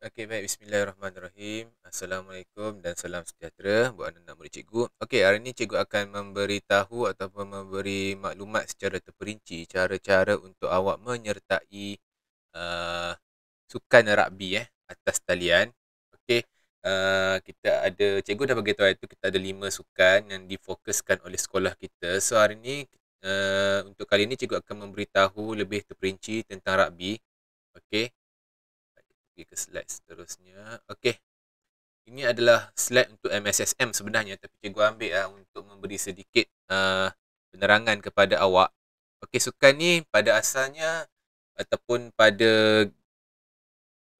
Okey, baik. Bismillahirrahmanirrahim. Assalamualaikum dan salam sejahtera buat anda dan murid cikgu. Okey, hari ini cikgu akan memberitahu ataupun memberi maklumat secara terperinci cara-cara untuk awak menyertai uh, sukan rugby eh, atas talian. Okey, uh, kita ada, cikgu dah beritahu itu, kita ada lima sukan yang difokuskan oleh sekolah kita. So, hari ini, uh, untuk kali ini cikgu akan memberitahu lebih terperinci tentang rugby. Okey, pergi ke slide seterusnya. Okey. Ini adalah slide untuk MSSM sebenarnya tapi cikgu ambil lah untuk memberi sedikit uh, penerangan kepada awak. Okey, sukan ni pada asalnya ataupun pada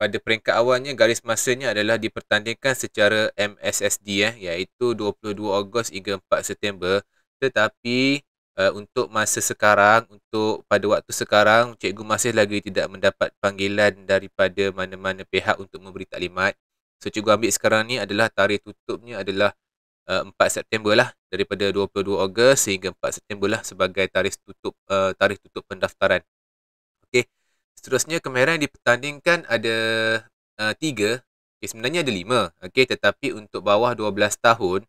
pada peringkat awalnya garis masanya adalah dipertandingkan secara MSSD eh iaitu 22 Ogos hingga 4 September tetapi Eh, untuk masa sekarang, untuk pada waktu sekarang, cikgu masih lagi tidak mendapat panggilan daripada mana-mana pihak untuk memberi taklimat. So, cikgu ambil sekarang ni adalah tarikh tutupnya adalah uh, eh, 4 September lah. Daripada 22 Ogos sehingga 4 September lah sebagai tarikh tutup uh, tarikh tutup pendaftaran. Okey. Seterusnya, kemahiran yang dipertandingkan ada uh, tiga. Okay, sebenarnya ada lima. Okey, tetapi untuk bawah 12 tahun,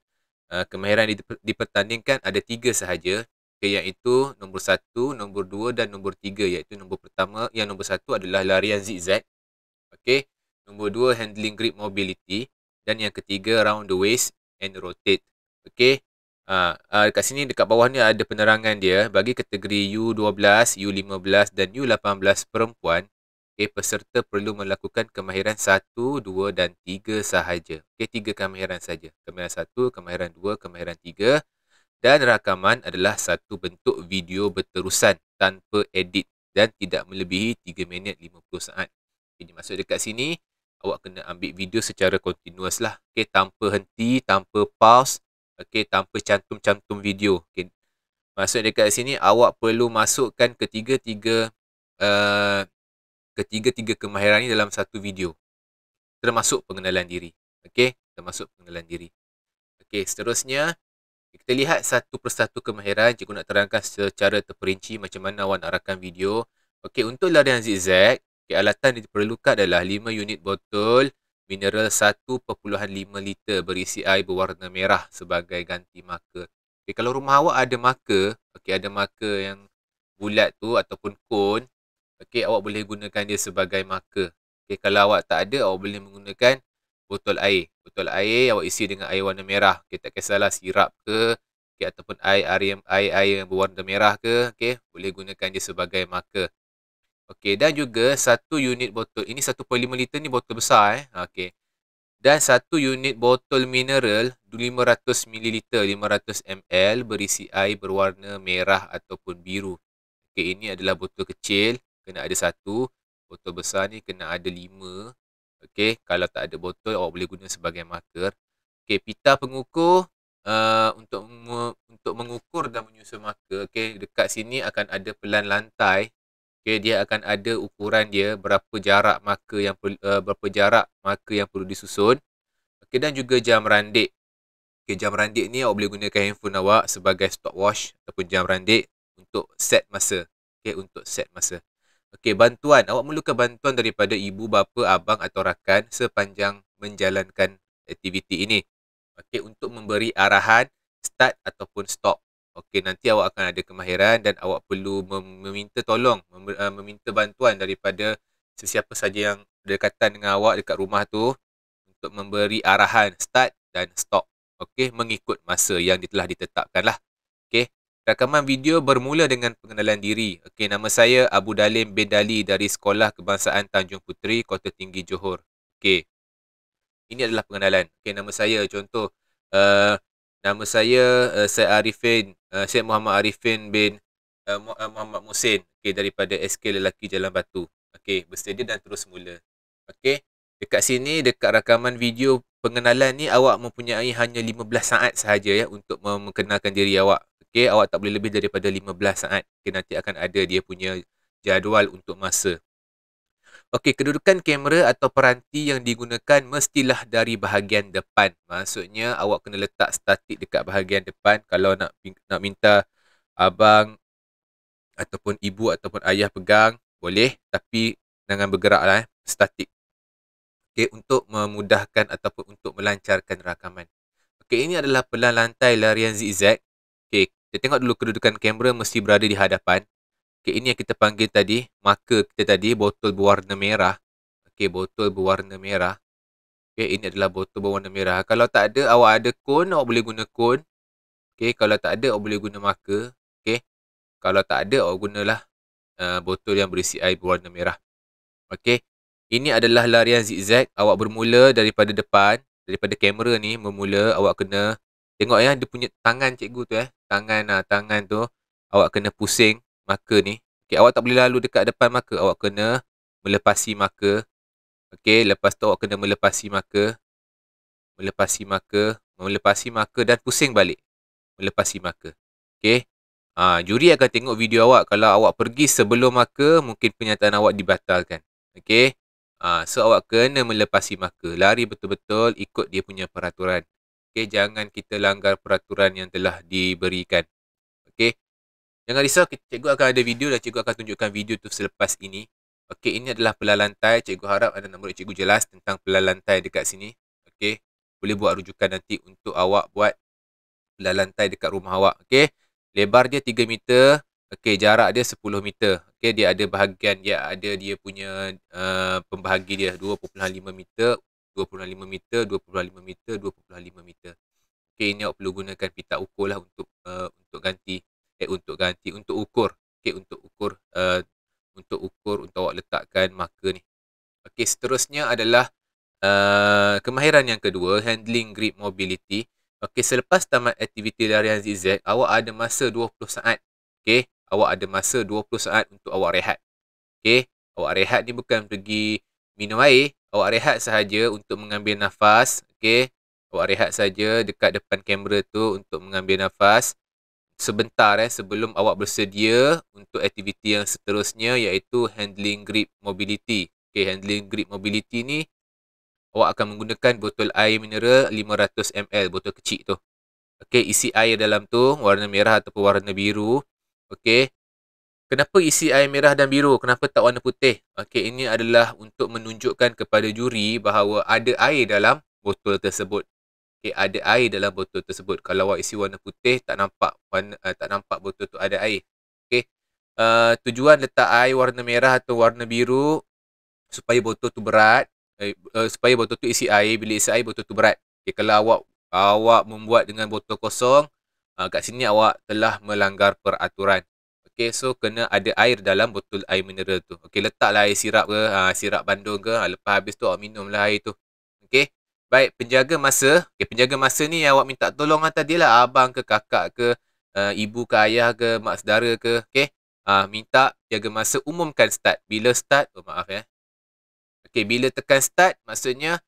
Uh, kemahiran dipertandingkan ada tiga sahaja Okay, yang itu nombor satu, nombor dua dan nombor tiga iaitu nombor pertama. Yang nombor satu adalah larian zigzag. Okay. Nombor dua, handling grip mobility. Dan yang ketiga, round the waist and rotate. Okay. Ha, ha, dekat sini, dekat bawah ni ada penerangan dia. Bagi kategori U12, U15 dan U18 perempuan, okay, peserta perlu melakukan kemahiran 1, 2 dan 3 sahaja. Okay, 3 kemahiran saja. Kemahiran 1, kemahiran 2, kemahiran dan rakaman adalah satu bentuk video berterusan tanpa edit dan tidak melebihi 3 minit 50 saat. Jadi masuk dekat sini, awak kena ambil video secara continuous lah. Okay, tanpa henti, tanpa pause, okay, tanpa cantum-cantum video. Okay. Maksud dekat sini, awak perlu masukkan ketiga-tiga uh, ketiga-tiga kemahiran ni dalam satu video. Termasuk pengenalan diri. Okay, termasuk pengenalan diri. Okay, seterusnya, kita lihat satu persatu kemahiran. Cikgu nak terangkan secara terperinci macam mana awak nak rakam video. Okey, untuk larian zigzag, okay, alatan yang diperlukan adalah 5 unit botol mineral 1.5 liter berisi air berwarna merah sebagai ganti marker. Okay, kalau rumah awak ada marker, okay, ada marker yang bulat tu ataupun cone, okay, awak boleh gunakan dia sebagai marker. Okay, kalau awak tak ada, awak boleh menggunakan botol air. Botol air awak isi dengan air warna merah. Okay, tak kisahlah sirap ke okay, ataupun air, air, air, air yang berwarna merah ke. Okay, boleh gunakan dia sebagai marker. Okay, dan juga satu unit botol. Ini 1.5 liter ni botol besar. Eh? Ha, okay. Dan satu unit botol mineral 500 ml, 500 ml berisi air berwarna merah ataupun biru. Okay, ini adalah botol kecil. Kena ada satu. Botol besar ni kena ada lima. Okey, kalau tak ada botol awak boleh guna sebagai marker. Okey, pita pengukur uh, untuk untuk mengukur dan menyusun marker. Okey, dekat sini akan ada pelan lantai. Okey, dia akan ada ukuran dia berapa jarak marker yang uh, berapa jarak marker yang perlu disusun. Okey dan juga jam randik. Okey, jam randik ni awak boleh gunakan handphone awak sebagai stopwatch ataupun jam randik untuk set masa. Okey, untuk set masa. Okey, bantuan. Awak memerlukan bantuan daripada ibu bapa, abang atau rakan sepanjang menjalankan aktiviti ini. Okey, untuk memberi arahan start ataupun stop. Okey, nanti awak akan ada kemahiran dan awak perlu meminta tolong, eh, meminta bantuan daripada sesiapa saja yang berdekatan dengan awak dekat rumah tu untuk memberi arahan start dan stop. Okey, mengikut masa yang telah ditetapkanlah. Okey. Rakaman video bermula dengan pengenalan diri. Okey, nama saya Abu Dalim bin Dali dari Sekolah Kebangsaan Tanjung Puteri, Kota Tinggi Johor. Okey. Ini adalah pengenalan. Okey, nama saya contoh uh, nama saya uh, Syed Arifin, uh, Syed Muhammad Arifin bin uh, Muhammad Musin. Okey, daripada SK Lelaki Jalan Batu. Okey, bersedia dan terus mula. Okey. Dekat sini dekat rakaman video pengenalan ni awak mempunyai hanya 15 saat sahaja ya untuk memperkenalkan diri awak. Okay, awak tak boleh lebih daripada 15 saat. Okay, nanti akan ada dia punya jadual untuk masa. Okey, kedudukan kamera atau peranti yang digunakan mestilah dari bahagian depan. Maksudnya, awak kena letak statik dekat bahagian depan. Kalau nak nak minta abang ataupun ibu ataupun ayah pegang, boleh. Tapi, jangan bergerak lah. Eh. Statik. Okey, untuk memudahkan ataupun untuk melancarkan rakaman. Okey, ini adalah pelan lantai larian zigzag. Kita tengok dulu kedudukan kamera mesti berada di hadapan. Okay ini yang kita panggil tadi, marker kita tadi, botol berwarna merah. Okay botol berwarna merah. Okay ini adalah botol berwarna merah. Kalau tak ada, awak ada cone, awak boleh guna cone. Okay kalau tak ada, awak boleh guna marker. Okay kalau tak ada, awak gunalah uh, botol yang berisi air berwarna merah. Okay ini adalah larian zigzag. Awak bermula daripada depan, daripada kamera ni bermula awak kena tengok ya dia punya tangan cikgu tu eh tangan ah tangan tu awak kena pusing marker ni. Okey, awak tak boleh lalu dekat depan marker. Awak kena melepasi marker. Okey, lepas tu awak kena melepasi marker. Melepasi marker, melepasi marker dan pusing balik. Melepasi marker. Okey. Ha, juri akan tengok video awak kalau awak pergi sebelum marker mungkin penyataan awak dibatalkan. Okey. Ha, so awak kena melepasi marker. Lari betul-betul ikut dia punya peraturan. Okey, jangan kita langgar peraturan yang telah diberikan. Okey. Jangan risau, cikgu akan ada video dan cikgu akan tunjukkan video tu selepas ini. Okey, ini adalah pelan lantai. Cikgu harap anda murid cikgu jelas tentang pelan lantai dekat sini. Okey. Boleh buat rujukan nanti untuk awak buat pelan lantai dekat rumah awak. Okey. Lebar dia 3 meter. Okey, jarak dia 10 meter. Okey, dia ada bahagian, dia ada dia punya uh, eh, pembahagi dia 2.5 meter 2.5 meter, 2.5 meter, 2.5 meter. Okey, ini awak perlu gunakan pita ukur lah untuk uh, untuk ganti eh untuk ganti untuk ukur. Okey, untuk ukur uh, untuk ukur untuk awak letakkan marker ni. Okey, seterusnya adalah uh, kemahiran yang kedua, handling grip mobility. Okey, selepas tamat aktiviti larian zigzag, awak ada masa 20 saat. Okey, awak ada masa 20 saat untuk awak rehat. Okey, awak rehat ni bukan pergi minum air, awak rehat sahaja untuk mengambil nafas, okey. Awak rehat saja dekat depan kamera tu untuk mengambil nafas sebentar eh sebelum awak bersedia untuk aktiviti yang seterusnya iaitu handling grip mobility. Okey, handling grip mobility ni awak akan menggunakan botol air mineral 500 ml, botol kecil tu. Okey, isi air dalam tu warna merah ataupun warna biru. Okey, Kenapa isi air merah dan biru? Kenapa tak warna putih? Okey, ini adalah untuk menunjukkan kepada juri bahawa ada air dalam botol tersebut. Okey, ada air dalam botol tersebut. Kalau awak isi warna putih, tak nampak warna, uh, tak nampak botol tu ada air. Okey. Uh, tujuan letak air warna merah atau warna biru supaya botol tu berat, uh, supaya botol tu isi air, bila isi air botol tu berat. Okey, kalau awak awak membuat dengan botol kosong, uh, kat sini awak telah melanggar peraturan. Okay, so kena ada air dalam botol air mineral tu. Okay, letaklah air sirap ke, ha, sirap bandung ke. Ha, lepas habis tu awak minumlah air tu. Okay, baik penjaga masa. Okay, penjaga masa ni awak minta tolong lah tadi lah. Abang ke kakak ke, uh, ibu ke ayah ke, mak saudara ke. Okay, ha, minta jaga masa umumkan start. Bila start, oh maaf ya. Okay, bila tekan start maksudnya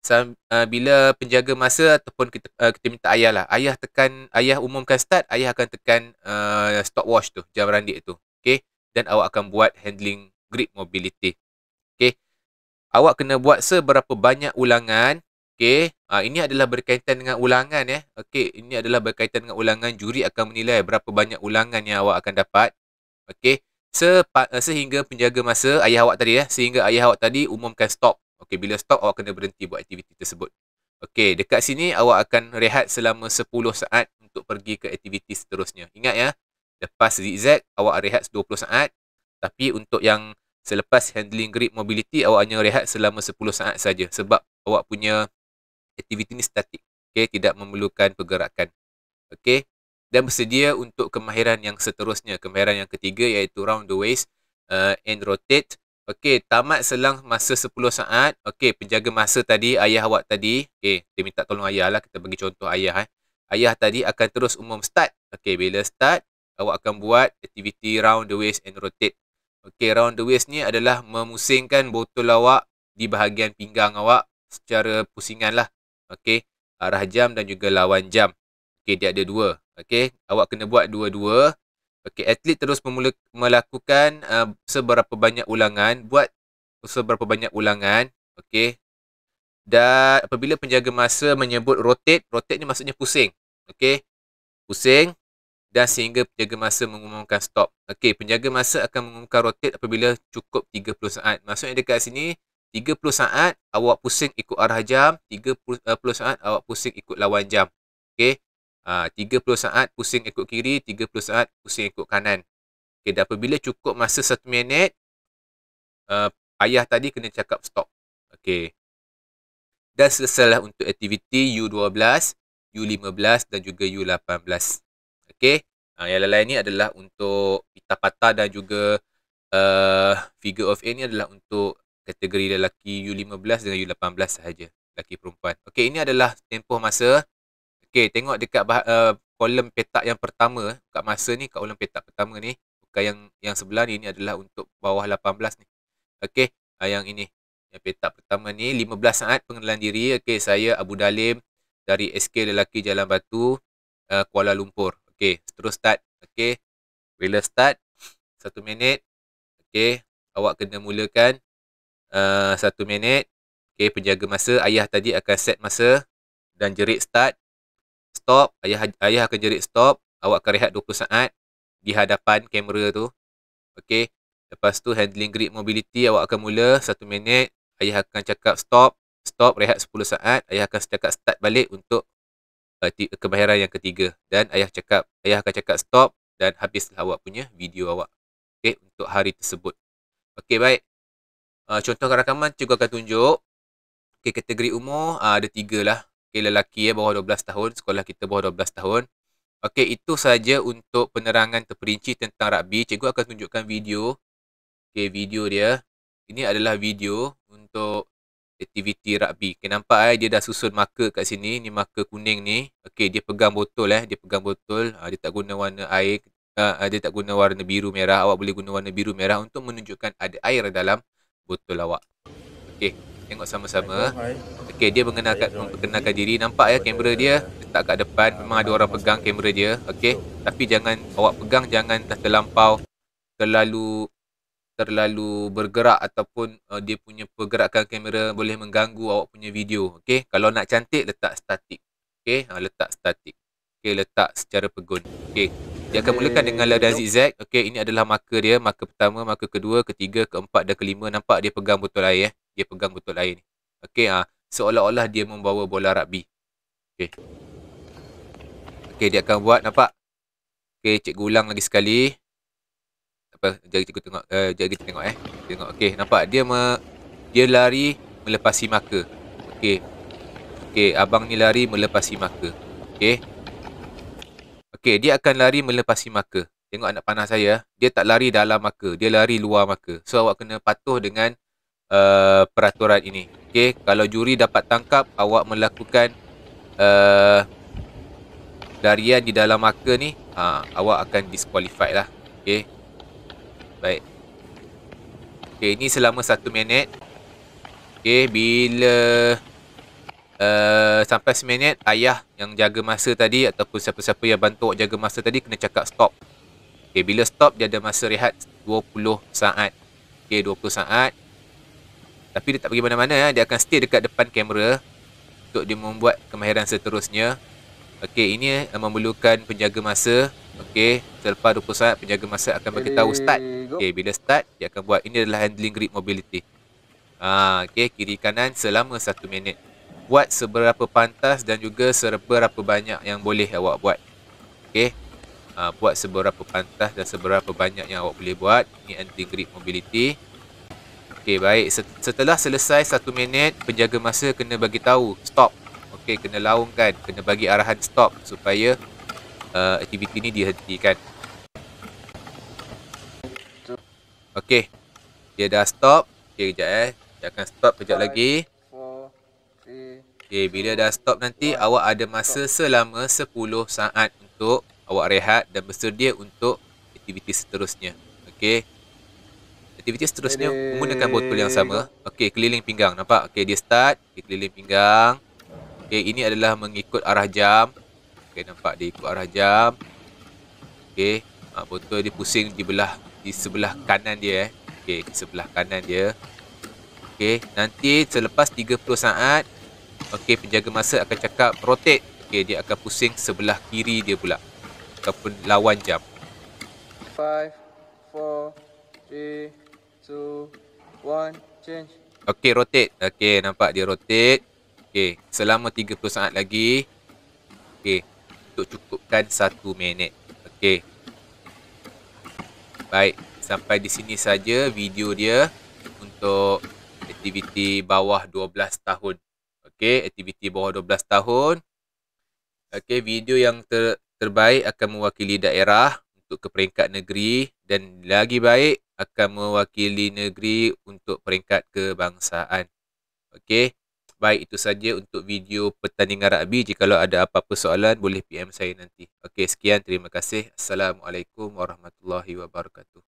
Sam, uh, bila penjaga masa ataupun kita, uh, kita minta ayah lah. Ayah tekan, ayah umumkan start, ayah akan tekan uh, stopwatch tu, jam randik tu. Okay. Dan awak akan buat handling grip mobility. Okay. Awak kena buat seberapa banyak ulangan. Okay. Uh, ini adalah berkaitan dengan ulangan ya. Eh. Okay. Ini adalah berkaitan dengan ulangan. Juri akan menilai berapa banyak ulangan yang awak akan dapat. Okay. Sepa, uh, sehingga penjaga masa, ayah awak tadi ya. Eh. Sehingga ayah awak tadi umumkan stop. Okey, bila stop awak kena berhenti buat aktiviti tersebut. Okey, dekat sini awak akan rehat selama 10 saat untuk pergi ke aktiviti seterusnya. Ingat ya, lepas zigzag awak rehat 20 saat. Tapi untuk yang selepas handling grip mobility, awak hanya rehat selama 10 saat saja sebab awak punya aktiviti ni statik. Okey, tidak memerlukan pergerakan. Okey, dan bersedia untuk kemahiran yang seterusnya, kemahiran yang ketiga iaitu round the waist uh, and rotate Okey, tamat selang masa 10 saat. Okey, penjaga masa tadi, ayah awak tadi. Okey, dia minta tolong ayah lah. Kita bagi contoh ayah. Eh. Ayah tadi akan terus umum start. Okey, bila start, awak akan buat aktiviti round the waist and rotate. Okey, round the waist ni adalah memusingkan botol awak di bahagian pinggang awak secara pusingan lah. Okey, arah jam dan juga lawan jam. Okey, dia ada dua. Okey, awak kena buat dua-dua. Okey, atlet terus memula melakukan uh, seberapa banyak ulangan, buat seberapa banyak ulangan, okey. Dan apabila penjaga masa menyebut rotate, rotate ni maksudnya pusing. Okey. Pusing dan sehingga penjaga masa mengumumkan stop. Okey, penjaga masa akan mengumumkan rotate apabila cukup 30 saat. Maksudnya dekat sini 30 saat awak pusing ikut arah jam, 30 uh, saat awak pusing ikut lawan jam. Okey. Ha, uh, 30 saat pusing ekor kiri, 30 saat pusing ekor kanan. Okay, dan apabila cukup masa 1 minit, uh, eh, ayah tadi kena cakap stop. Okay, Dan selesailah untuk aktiviti U12, U15 dan juga U18. Okay, Uh, yang lain-lain ni adalah untuk pita pata dan juga uh, figure of A ni adalah untuk kategori lelaki U15 dan U18 sahaja. Lelaki perempuan. Okay, ini adalah tempoh masa Okay, tengok dekat bah- uh, kolom petak yang pertama eh. kat masa ni, kat kolom petak pertama ni bukan yang yang sebelah ni, ni adalah untuk bawah 18 ni. Okay, uh, ah, yang ini. Yang petak pertama ni, 15 saat pengenalan diri. Okay, saya Abu Dalim dari SK Lelaki Jalan Batu, uh, Kuala Lumpur. Okay, terus start. Okay, bila start, satu minit. Okay, awak kena mulakan uh, satu minit. Okay, penjaga masa. Ayah tadi akan set masa dan jerit start stop, ayah ayah akan jerit stop, awak akan rehat 20 saat di hadapan kamera tu. Okey. Lepas tu handling grip mobility awak akan mula 1 minit, ayah akan cakap stop, stop rehat 10 saat, ayah akan cakap start balik untuk uh, kebahiran yang ketiga dan ayah cakap ayah akan cakap stop dan habislah awak punya video awak okey untuk hari tersebut okey baik uh, contoh rakaman cikgu akan tunjuk okey kategori umur uh, ada tiga lah okay, lelaki ya, bawah 12 tahun, sekolah kita bawah 12 tahun. Okey, itu saja untuk penerangan terperinci tentang rugby. Cikgu akan tunjukkan video. Okey, video dia. Ini adalah video untuk aktiviti rugby. Okay, nampak eh, dia dah susun marker kat sini. Ni marker kuning ni. Okey, dia pegang botol eh. Dia pegang botol. Ha, dia tak guna warna air. Ha, dia tak guna warna biru merah. Awak boleh guna warna biru merah untuk menunjukkan ada air dalam botol awak. Okey tengok sama-sama. Okey, dia mengenalkan memperkenalkan diri. Nampak ya kamera dia letak kat depan. Memang ada orang pegang kamera dia. Okey. Tapi jangan awak pegang jangan terlampau terlalu terlalu bergerak ataupun uh, dia punya pergerakan kamera boleh mengganggu awak punya video. Okey. Kalau nak cantik letak statik. Okey. Ha, letak statik. Okey, letak secara pegun. Okey. Dia akan mulakan dengan lada zigzag. Okey, ini adalah marker dia. Marker pertama, marker kedua, ketiga, keempat dan kelima. Nampak dia pegang botol air eh dia pegang betul air ni. Okey ah ha. seolah-olah dia membawa bola rugby. Okey. Okey dia akan buat nampak. Okey cikgu ulang lagi sekali. Apa jari cikgu tengok eh jari cikgu tengok eh. Tengok okey nampak dia me, dia lari melepasi marker. Okey. Okey abang ni lari melepasi marker. Okey. Okey dia akan lari melepasi marker. Tengok anak panah saya, dia tak lari dalam marker, dia lari luar marker. So awak kena patuh dengan uh, peraturan ini. Okey, kalau juri dapat tangkap awak melakukan uh, eh, darian di dalam marker ni, ha, awak akan disqualified lah. Okey. Baik. Okey, ini selama satu minit. Okey, bila uh, sampai seminit, ayah yang jaga masa tadi ataupun siapa-siapa yang bantu awak jaga masa tadi kena cakap stop. Okey, bila stop dia ada masa rehat 20 saat. Okey, 20 saat. Tapi dia tak pergi mana-mana ya. Dia akan stay dekat depan kamera Untuk dia membuat kemahiran seterusnya Okey, ini eh, memerlukan penjaga masa Okey, selepas 20 saat penjaga masa akan bagi tahu start Okey, bila start dia akan buat Ini adalah handling grip mobility Ah, Okey, kiri kanan selama 1 minit Buat seberapa pantas dan juga seberapa banyak yang boleh awak buat Okey Uh, buat seberapa pantas dan seberapa banyak yang awak boleh buat Ini anti-grip mobility Okey, baik. Setelah selesai satu minit, penjaga masa kena bagi tahu stop. Okey, kena laungkan, kena bagi arahan stop supaya uh, aktiviti ni dihentikan. Okey. Dia dah stop. Okey, kejap eh. Dia akan stop kejap lagi. Okey, bila dah stop nanti awak ada masa selama 10 saat untuk awak rehat dan bersedia untuk aktiviti seterusnya. Okey aktiviti seterusnya Ready. menggunakan botol yang sama. Okey, keliling pinggang. Nampak? Okey, dia start. Okay, keliling pinggang. Okey, ini adalah mengikut arah jam. Okey, nampak dia ikut arah jam. Okey, uh, ah, botol dia pusing di belah di sebelah kanan dia eh. Okey, di sebelah kanan dia. Okey, nanti selepas 30 saat, okey, penjaga masa akan cakap rotate. Okey, dia akan pusing sebelah kiri dia pula. Ataupun lawan jam. 5 4 3 Two, one, change. Okay, rotate. Okay, nampak dia rotate. Okay, selama 30 saat lagi. Okay, untuk cukupkan satu minit. Okay. Baik, sampai di sini saja video dia untuk aktiviti bawah 12 tahun. Okay, aktiviti bawah 12 tahun. Okay, video yang ter- terbaik akan mewakili daerah untuk ke peringkat negeri dan lagi baik akan mewakili negeri untuk peringkat kebangsaan. Okey. Baik itu saja untuk video pertandingan rugby. Jika ada apa-apa soalan boleh PM saya nanti. Okey, sekian terima kasih. Assalamualaikum warahmatullahi wabarakatuh.